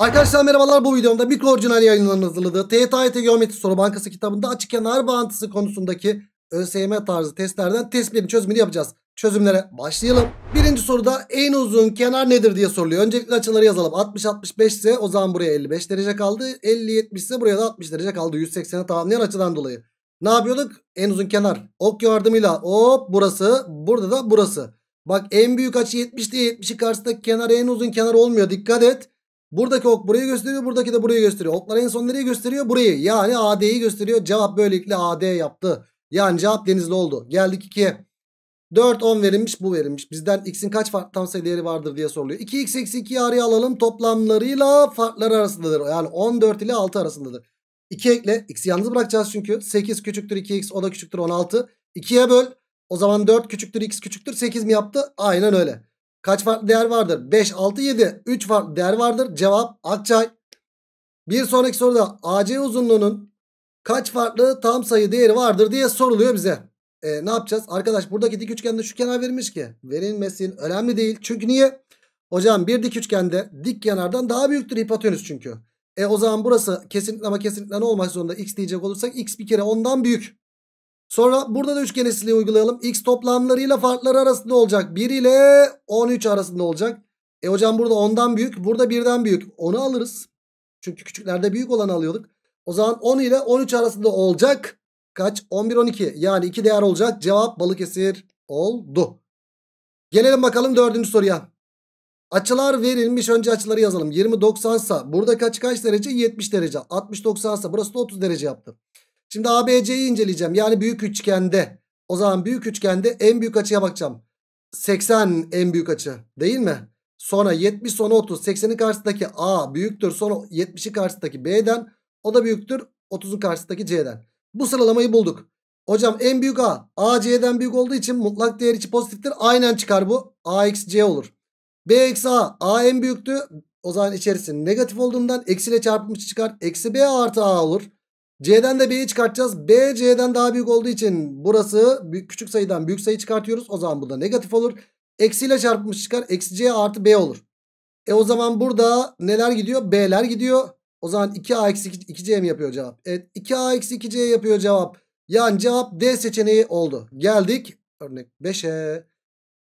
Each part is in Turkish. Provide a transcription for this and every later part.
Arkadaşlar merhabalar bu videomda mikroorjinal yayınlarının hazırladığı TYT Geometri Soru Bankası kitabında açık kenar bağıntısı konusundaki ÖSYM tarzı testlerden tespitini çözümünü yapacağız. Çözümlere başlayalım. Birinci soruda en uzun kenar nedir diye soruluyor. Öncelikle açıları yazalım. 60-65 ise o zaman buraya 55 derece kaldı. 50-70 ise buraya da 60 derece kaldı. 180'e tamamlayan açıdan dolayı. Ne yapıyorduk? En uzun kenar. Ok yardımıyla hop burası. Burada da burası. Bak en büyük açı 70 diye 70'i karşısındaki kenar en uzun kenar olmuyor. Dikkat et. Buradaki ok burayı gösteriyor. Buradaki de burayı gösteriyor. Oklar en son nereye gösteriyor? Burayı. Yani AD'yi gösteriyor. Cevap böylelikle AD yaptı. Yani cevap denizli oldu. Geldik 2'ye. 4 10 verilmiş bu verilmiş. Bizden x'in kaç farklı tam sayı değeri vardır diye soruluyor. 2x eksi 2'yi araya alalım. Toplamlarıyla farklar arasındadır. Yani 14 ile 6 arasındadır. 2 ekle. X'i yalnız bırakacağız çünkü. 8 küçüktür 2x o da küçüktür 16. 2'ye böl. O zaman 4 küçüktür x küçüktür 8 mi yaptı? Aynen öyle. Kaç farklı değer vardır? 5, 6, 7. 3 farklı değer vardır. Cevap Akçay. Bir sonraki soruda AC uzunluğunun kaç farklı tam sayı değeri vardır diye soruluyor bize. E, ne yapacağız? Arkadaş buradaki dik üçgende şu kenar verilmiş ki. Verilmesin önemli değil. Çünkü niye? Hocam bir dik üçgende dik kenardan daha büyüktür hipotenüs çünkü. E o zaman burası kesinlikle ama kesinlikle ne olmak zorunda? X diyecek olursak X bir kere ondan büyük. Sonra burada da üçgen eşitliği uygulayalım. X toplamlarıyla farkları arasında olacak. 1 ile 13 arasında olacak. E hocam burada 10'dan büyük. Burada 1'den büyük. Onu alırız. Çünkü küçüklerde büyük olanı alıyorduk. O zaman 10 ile 13 arasında olacak. Kaç? 11, 12. Yani iki değer olacak. Cevap Balıkesir oldu. Gelelim bakalım dördüncü soruya. Açılar verilmiş. Önce açıları yazalım. 20, 90 sa. Burada kaç kaç derece? 70 derece. 60, 90 sa. Burası da 30 derece yaptı. Şimdi ABC'yi inceleyeceğim. Yani büyük üçgende. O zaman büyük üçgende en büyük açıya bakacağım. 80 en büyük açı değil mi? Sonra 70 sonra 30. 80'in karşısındaki A büyüktür. Sonra 70'in karşısındaki B'den. O da büyüktür. 30'un karşısındaki C'den. Bu sıralamayı bulduk. Hocam en büyük A. A C'den büyük olduğu için mutlak değer içi pozitiftir. Aynen çıkar bu. A eksi C olur. B eksi A. A en büyüktü. O zaman içerisinde negatif olduğundan eksiyle çarpılmış çıkar. Eksi B artı A olur. C'den de B'yi çıkartacağız. B C'den daha büyük olduğu için burası küçük sayıdan büyük sayı çıkartıyoruz. O zaman bu da negatif olur. Eksiyle çarpmış çıkar. Eksi C artı B olur. E o zaman burada neler gidiyor? B'ler gidiyor. O zaman 2A eksi 2C mi yapıyor cevap? Evet 2A eksi 2C yapıyor cevap. Yani cevap D seçeneği oldu. Geldik örnek 5'e.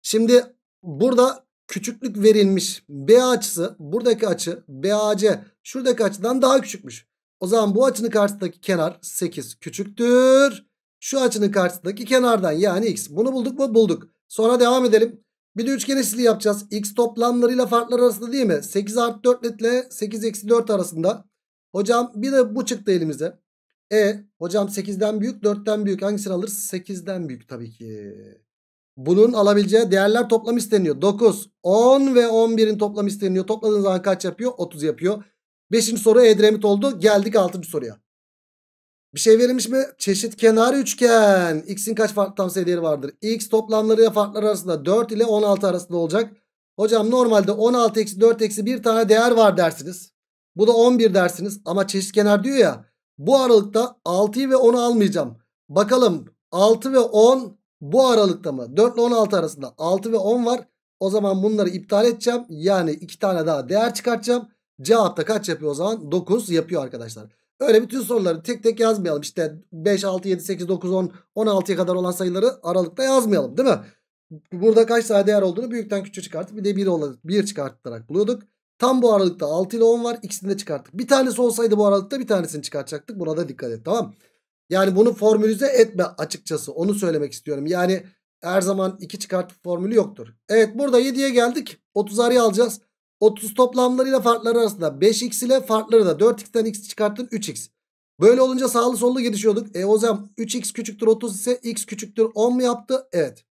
Şimdi burada küçüklük verilmiş. B açısı buradaki açı BAC şuradaki açıdan daha küçükmüş. O zaman bu açının karşısındaki kenar 8 küçüktür. Şu açının karşısındaki kenardan yani x. Bunu bulduk mu? Bulduk. Sonra devam edelim. Bir de üçgen eşitliği yapacağız. X toplamlarıyla farklar arasında değil mi? 8 artı 4 ile 8 eksi 4 arasında. Hocam bir de bu çıktı elimize. E hocam 8'den büyük 4'ten büyük hangisini alır? 8'den büyük tabii ki. Bunun alabileceği değerler toplam isteniyor. 9, 10 ve 11'in toplam isteniyor. Topladığınız zaman kaç yapıyor? 30 yapıyor. Beşinci soru Edremit oldu. Geldik altıncı soruya. Bir şey verilmiş mi? Çeşit kenar üçgen. X'in kaç farklı tam değeri vardır? X toplamları ya farklar arasında 4 ile 16 arasında olacak. Hocam normalde 16 eksi 4 eksi bir tane değer var dersiniz. Bu da 11 dersiniz. Ama çeşit kenar diyor ya. Bu aralıkta 6'yı ve 10'u almayacağım. Bakalım 6 ve 10 bu aralıkta mı? 4 ile 16 arasında 6 ve 10 var. O zaman bunları iptal edeceğim. Yani 2 tane daha değer çıkartacağım. Cevapta kaç yapıyor o zaman? 9 yapıyor arkadaşlar. Öyle bütün soruları tek tek yazmayalım. İşte 5, 6, 7, 8, 9, 10, 16'ya kadar olan sayıları aralıkta yazmayalım değil mi? Burada kaç tane değer olduğunu büyükten küçüğe çıkartıp bir de 1, olarak, 1 çıkartarak buluyorduk. Tam bu aralıkta 6 ile 10 var. İkisini de çıkarttık. Bir tanesi olsaydı bu aralıkta bir tanesini çıkartacaktık. Buna da dikkat et tamam Yani bunu formülize etme açıkçası. Onu söylemek istiyorum. Yani her zaman 2 çıkart formülü yoktur. Evet burada 7'ye geldik. 30 alacağız. 30 toplamlarıyla farkları arasında 5x ile farkları da 4x'ten x çıkarttın 3x. Böyle olunca sağlı sollu gidişiyorduk. E o zaman 3x küçüktür 30 ise x küçüktür 10 mu yaptı? Evet.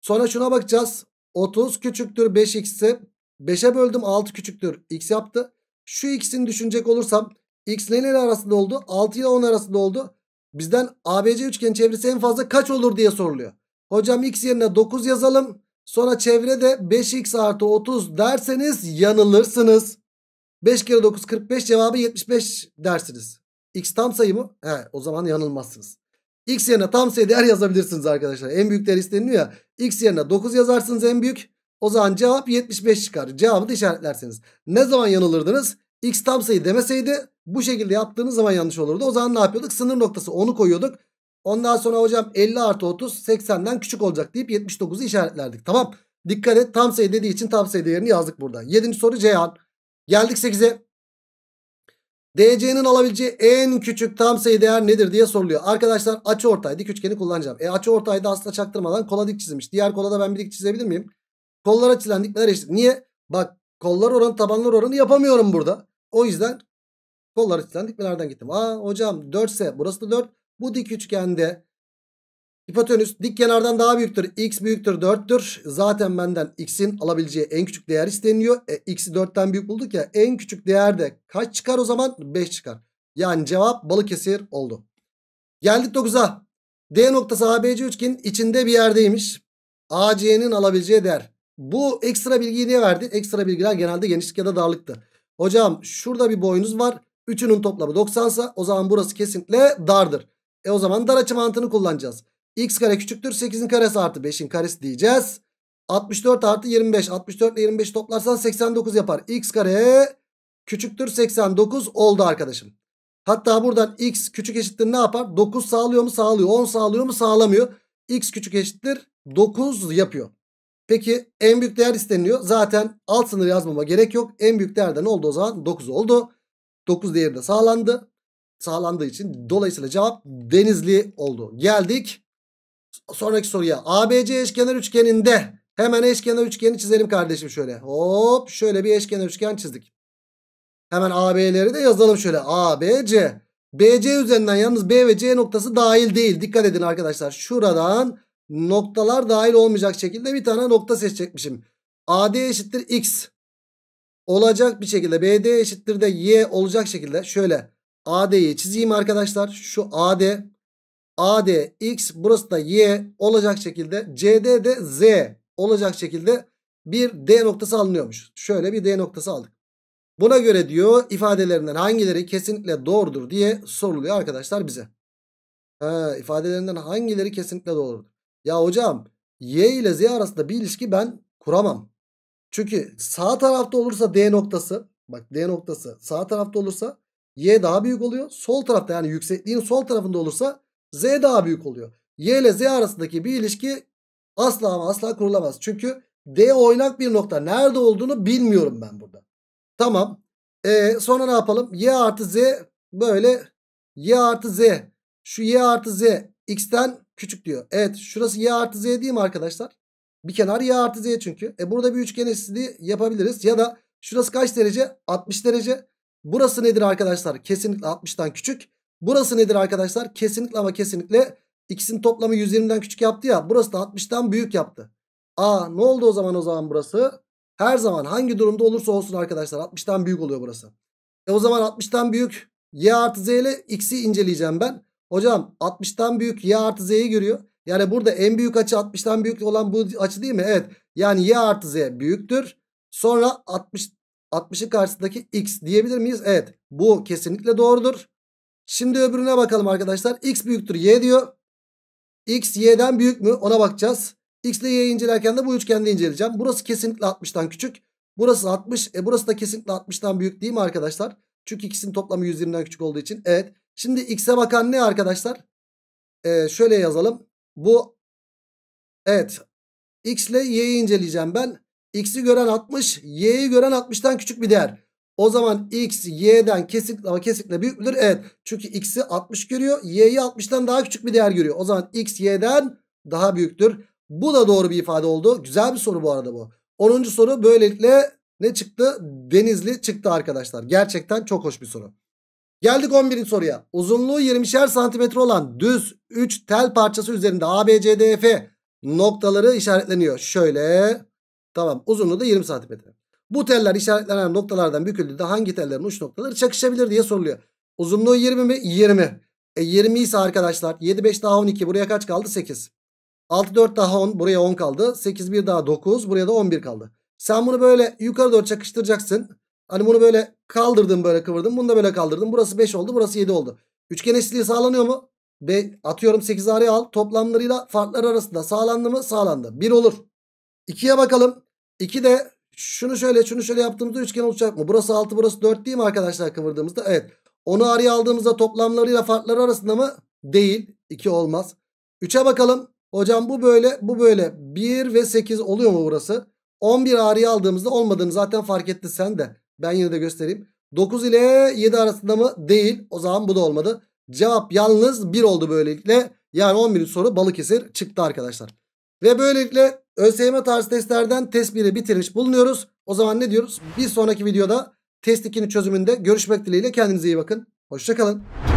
Sonra şuna bakacağız. 30 küçüktür 5x ise 5'e böldüm 6 küçüktür x yaptı. Şu x'in düşünecek olursam x neyle arasında oldu? 6 ile 10 arasında oldu. Bizden ABC üçgen çevresi en fazla kaç olur diye soruluyor. Hocam x yerine 9 yazalım. Sonra çevrede 5x artı 30 derseniz yanılırsınız. 5 kere 9 45 cevabı 75 dersiniz. X tam sayı mı? He, o zaman yanılmazsınız. X yerine tam sayı değer yazabilirsiniz arkadaşlar. En büyük değer isteniyor ya. X yerine 9 yazarsınız en büyük. O zaman cevap 75 çıkar. Cevabı da işaretlersiniz. Ne zaman yanılırdınız? X tam sayı demeseydi bu şekilde yaptığınız zaman yanlış olurdu. O zaman ne yapıyorduk? Sınır noktası onu koyuyorduk. Ondan sonra hocam 50 artı 30 80'den küçük olacak deyip 79'u işaretlerdik. Tamam. Dikkat et tam sayı dediği için tam sayı değerini yazdık burada 7. soru Ceyhan. Geldik 8'e. DC'nin alabileceği en küçük tam sayı değer nedir diye soruluyor. Arkadaşlar açı ortay dik üçgeni kullanacağım. E açı ortaydı aslında çaktırmadan kola dik çizilmiş. Diğer kola da ben bir dik çizebilir miyim? Kollara çizilen dikler eşit. Niye? Bak kollar oranı tabanlar oranı yapamıyorum burada. O yüzden kollar çizilen dikmelerden gittim. Aa hocam 4 ise burası da 4. Bu dik üçgende hipotenüs dik kenardan daha büyüktür. X büyüktür 4'tür. Zaten benden x'in alabileceği en küçük değer isteniyor. E, x'i 4'ten büyük bulduk ya. En küçük değerde kaç çıkar o zaman? 5 çıkar. Yani cevap Balıkesir oldu. Geldik 9'a. D noktası ABC üçgenin içinde bir yerdeymiş. AC'nin alabileceği değer. Bu ekstra bilgiyi niye verdi? Ekstra bilgiler genelde genişlik ya da darlıktı. Hocam şurada bir boyunuz var. Üçünün toplamı 90 sa o zaman burası kesinlikle dardır. E o zaman dar açı mantığını kullanacağız. X kare küçüktür 8'in karesi artı 5'in karesi diyeceğiz. 64 artı 25. 64 ile 25 toplarsan 89 yapar. X kare küçüktür 89 oldu arkadaşım. Hatta buradan x küçük eşittir ne yapar? 9 sağlıyor mu? Sağlıyor. 10 sağlıyor mu? Sağlamıyor. x küçük eşittir 9 yapıyor. Peki en büyük değer isteniyor. Zaten alt sınır yazmama gerek yok. En büyük değer de ne oldu o zaman? 9 oldu. 9 değeri de sağlandı sağlandığı için dolayısıyla cevap denizli oldu. Geldik sonraki soruya. ABC eşkenar üçgeninde hemen eşkenar üçgeni çizelim kardeşim şöyle. Hop şöyle bir eşkenar üçgen çizdik. Hemen AB'leri de yazalım şöyle. ABC. BC üzerinden yalnız B ve C noktası dahil değil. Dikkat edin arkadaşlar. Şuradan noktalar dahil olmayacak şekilde bir tane nokta seçecekmişim. AD eşittir X. Olacak bir şekilde BD eşittir de Y olacak şekilde şöyle AD'yi çizeyim arkadaşlar. Şu AD. AD X burası da Y olacak şekilde CD de Z olacak şekilde bir D noktası alınıyormuş. Şöyle bir D noktası aldık. Buna göre diyor ifadelerinden hangileri kesinlikle doğrudur diye soruluyor arkadaşlar bize. Ha, ifadelerinden hangileri kesinlikle doğrudur? Ya hocam Y ile Z arasında bir ilişki ben kuramam. Çünkü sağ tarafta olursa D noktası bak D noktası sağ tarafta olursa y daha büyük oluyor. Sol tarafta yani yüksekliğin sol tarafında olursa z daha büyük oluyor. y ile z arasındaki bir ilişki asla ama asla kurulamaz. Çünkü d oynak bir nokta. Nerede olduğunu bilmiyorum ben burada. Tamam. Ee, sonra ne yapalım? y artı z böyle y artı z. Şu y artı z x'ten küçük diyor. Evet şurası y artı z değil mi arkadaşlar? Bir kenar y artı z çünkü. E burada bir üçgen eşitliği yapabiliriz. Ya da şurası kaç derece? 60 derece. Burası nedir arkadaşlar? Kesinlikle 60'tan küçük. Burası nedir arkadaşlar? Kesinlikle ama kesinlikle ikisinin toplamı 120'den küçük yaptı ya. Burası da 60'tan büyük yaptı. Aa ne oldu o zaman o zaman burası? Her zaman hangi durumda olursa olsun arkadaşlar 60'tan büyük oluyor burası. E o zaman 60'tan büyük y artı z ile x'i inceleyeceğim ben. Hocam 60'tan büyük y artı z'yi görüyor. Yani burada en büyük açı 60'tan büyük olan bu açı değil mi? Evet. Yani y artı z büyüktür. Sonra 60 60'ın karşısındaki x diyebilir miyiz? Evet bu kesinlikle doğrudur. Şimdi öbürüne bakalım arkadaşlar. X büyüktür y diyor. X y'den büyük mü ona bakacağız. X ile y'yi incelerken de bu üçgende inceleyeceğim. Burası kesinlikle 60'tan küçük. Burası 60. E burası da kesinlikle 60'tan büyük değil mi arkadaşlar? Çünkü ikisinin toplamı 120'den küçük olduğu için. Evet. Şimdi x'e bakan ne arkadaşlar? Ee, şöyle yazalım. Bu evet. X ile y'yi inceleyeceğim ben. X'i gören 60 Y'yi gören 60'tan küçük bir değer. O zaman X Y'den kesinlikle ama kesinlikle büyük müdür? Evet. Çünkü X'i 60 görüyor. Y'yi 60'tan daha küçük bir değer görüyor. O zaman X Y'den daha büyüktür. Bu da doğru bir ifade oldu. Güzel bir soru bu arada bu. 10. soru böylelikle ne çıktı? Denizli çıktı arkadaşlar. Gerçekten çok hoş bir soru. Geldik 11. soruya. Uzunluğu 20'şer santimetre olan düz 3 tel parçası üzerinde ABCDF noktaları işaretleniyor. Şöyle Tamam uzunluğu da 20 santimetre. Bu teller işaretlenen noktalardan büküldüğünde hangi tellerin uç noktaları çakışabilir diye soruluyor. Uzunluğu 20 mi? 20. E 20 ise arkadaşlar 7 5 daha 12 buraya kaç kaldı? 8. 6 4 daha 10 buraya 10 kaldı. 8 1 daha 9 buraya da 11 kaldı. Sen bunu böyle yukarı doğru çakıştıracaksın. Hani bunu böyle kaldırdım böyle kıvırdım. Bunu da böyle kaldırdım. Burası 5 oldu burası 7 oldu. Üçgen eşitliği sağlanıyor mu? Be, atıyorum 8 araya al. Toplamlarıyla farklar arasında sağlandı mı? Sağlandı. 1 olur. 2'ye bakalım. 2 de şunu şöyle şunu şöyle yaptığımızda üçgen olacak mı? Burası 6 burası 4 değil mi arkadaşlar kıvırdığımızda? Evet. Onu araya aldığımızda toplamlarıyla farkları arasında mı? Değil. 2 olmaz. 3'e bakalım. Hocam bu böyle bu böyle 1 ve 8 oluyor mu burası? 11 araya aldığımızda olmadığını zaten fark etti sen de. Ben yine de göstereyim. 9 ile 7 arasında mı? Değil. O zaman bu da olmadı. Cevap yalnız 1 oldu böylelikle. Yani 11. soru balık Balıkesir çıktı arkadaşlar. Ve böylelikle ÖSYM tarzı testlerden test 1'i bitirmiş bulunuyoruz. O zaman ne diyoruz? Bir sonraki videoda test 2'nin çözümünde görüşmek dileğiyle kendinize iyi bakın. Hoşçakalın.